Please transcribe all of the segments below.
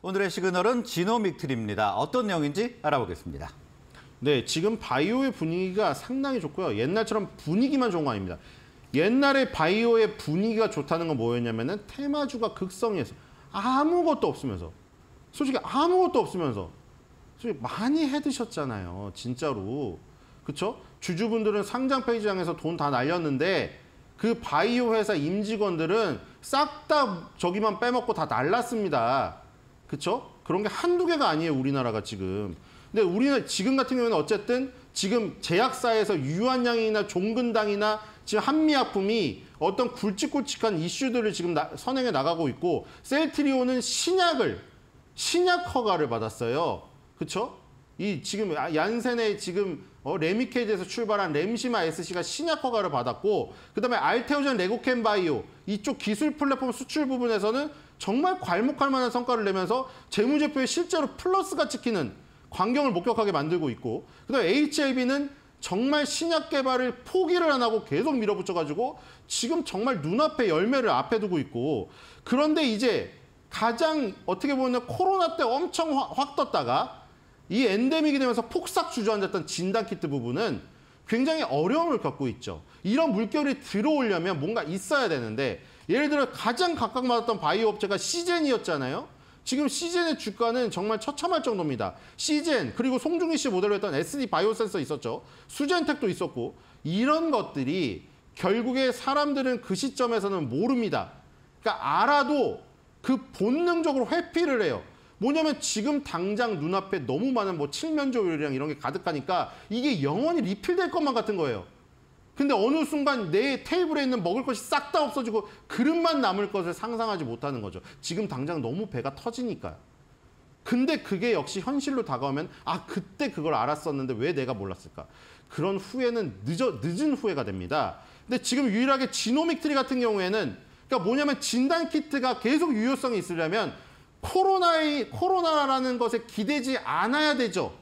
오늘의 시그널은 지노믹 트리입니다. 어떤 내용인지 알아보겠습니다. 네, 지금 바이오의 분위기가 상당히 좋고요. 옛날처럼 분위기만 좋은 거 아닙니다. 옛날에 바이오의 분위기가 좋다는 건 뭐였냐면은 테마주가 극성이었어. 아무것도 없으면서. 솔직히 아무것도 없으면서. 솔직히 많이 해 드셨잖아요. 진짜로. 그쵸? 주주분들은 상장 페이지장에서 돈 다 날렸는데 그 바이오 회사 임직원들은 싹 다 저기만 빼먹고 다 날랐습니다. 그렇죠? 그런 게 한두 개가 아니에요, 우리나라가 지금. 근데 우리는 지금 같은 경우는 어쨌든 지금 제약사에서 유한양이나 종근당이나 지금 한미약품이 어떤 굵직굵직한 이슈들을 지금 나, 선행해 나가고 있고 셀트리온은 신약을 신약 허가를 받았어요. 그렇죠? 이 지금 아, 얀센의 지금 어, 레미케이에서 출발한 램시마 SC가 신약 허가를 받았고 그다음에 알테오젠 레고캔 바이오 이쪽 기술 플랫폼 수출 부분에서는 정말 괄목할 만한 성과를 내면서 재무제표에 실제로 플러스가 찍히는 광경을 목격하게 만들고 있고 그다음에 HLB는 정말 신약 개발을 포기를 안 하고 계속 밀어붙여가지고 지금 정말 눈앞에 열매를 앞에 두고 있고 그런데 이제 가장 어떻게 보면 코로나 때 엄청 확, 확 떴다가 이 엔데믹이 되면서 폭삭 주저앉았던 진단키트 부분은 굉장히 어려움을 겪고 있죠. 이런 물결이 들어오려면 뭔가 있어야 되는데 예를 들어 가장 각광받았던 바이오 업체가 시젠이었잖아요. 지금 시젠의 주가는 정말 처참할 정도입니다. 시젠 그리고 송중기 씨 모델로 했던 SD 바이오센서 있었죠. 수젠텍도 있었고 이런 것들이 결국에 사람들은 그 시점에서는 모릅니다. 그러니까 알아도 그 본능적으로 회피를 해요. 뭐냐면 지금 당장 눈앞에 너무 많은 뭐 칠면조 요리랑 이런 게 가득하니까 이게 영원히 리필될 것만 같은 거예요. 근데 어느 순간 내 테이블에 있는 먹을 것이 싹 다 없어지고 그릇만 남을 것을 상상하지 못하는 거죠. 지금 당장 너무 배가 터지니까. 근데 그게 역시 현실로 다가오면 아 그때 그걸 알았었는데 왜 내가 몰랐을까? 그런 후회는 늦어 늦은 후회가 됩니다. 근데 지금 유일하게 지노믹 트리 같은 경우에는 그러니까 뭐냐면 진단 키트가 계속 유효성이 있으려면 코로나의 코로나라는 것에 기대지 않아야 되죠.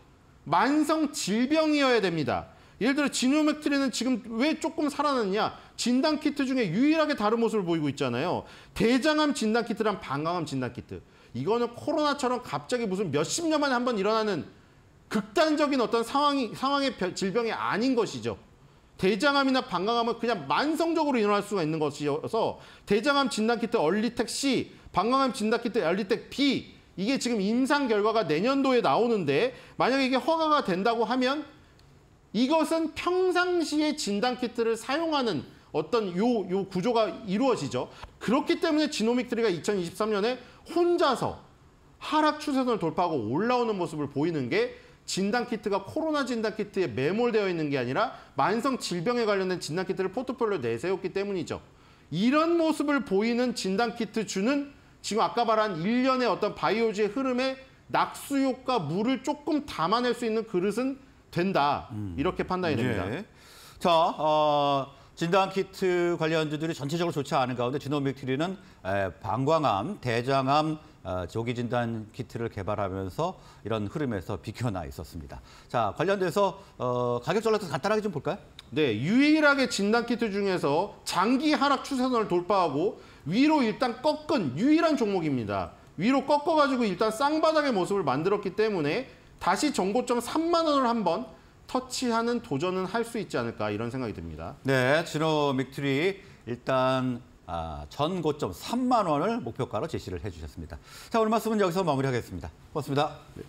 만성 질병이어야 됩니다. 예를 들어 진우맥트리는 지금 왜 조금 살아났냐? 진단 키트 중에 유일하게 다른 모습을 보이고 있잖아요. 대장암 진단 키트랑 방광암 진단 키트. 이거는 코로나처럼 갑자기 무슨 몇십 년 만에 한번 일어나는 극단적인 어떤 상황이 상황의 질병이 아닌 것이죠. 대장암이나 방광암은 그냥 만성적으로 일어날 수가 있는 것이어서 대장암 진단키트 얼리텍 C, 방광암 진단키트 얼리텍 B 이게 지금 임상 결과가 내년도에 나오는데 만약에 이게 허가가 된다고 하면 이것은 평상시에 진단키트를 사용하는 어떤 요, 요 구조가 이루어지죠. 그렇기 때문에 지노믹트리가 2023년에 혼자서 하락 추세선을 돌파하고 올라오는 모습을 보이는 게 진단 키트가 코로나 진단 키트에 매몰되어 있는 게 아니라 만성 질병에 관련된 진단 키트를 포트폴리오 내세웠기 때문이죠. 이런 모습을 보이는 진단 키트 주는 지금 아까 말한 일련의 어떤 바이오지의 흐름에 낙수효과 물을 조금 담아낼 수 있는 그릇은 된다. 음. 이렇게 판단이 됩니다. 네. 자, 어, 진단키트 관련주들이 전체적으로 좋지 않은 가운데 지노믹트리는 방광암, 대장암, 어, 조기 진단 키트를 개발하면서 이런 흐름에서 비켜나 있었습니다. 자 관련돼서 어, 가격 전략도 간단하게 좀 볼까요? 네, 유일하게 진단 키트 중에서 장기 하락 추세선을 돌파하고 위로 일단 꺾은 유일한 종목입니다. 위로 꺾어가지고 일단 쌍바닥의 모습을 만들었기 때문에 다시 정고점 3만 원을 한번 터치하는 도전은 할 수 있지 않을까 이런 생각이 듭니다. 네, 진호 믹트리 일단 아, 전 고점 3만 원을 목표가로 제시를 해주셨습니다. 자, 오늘 말씀은 여기서 마무리하겠습니다. 고맙습니다. 네.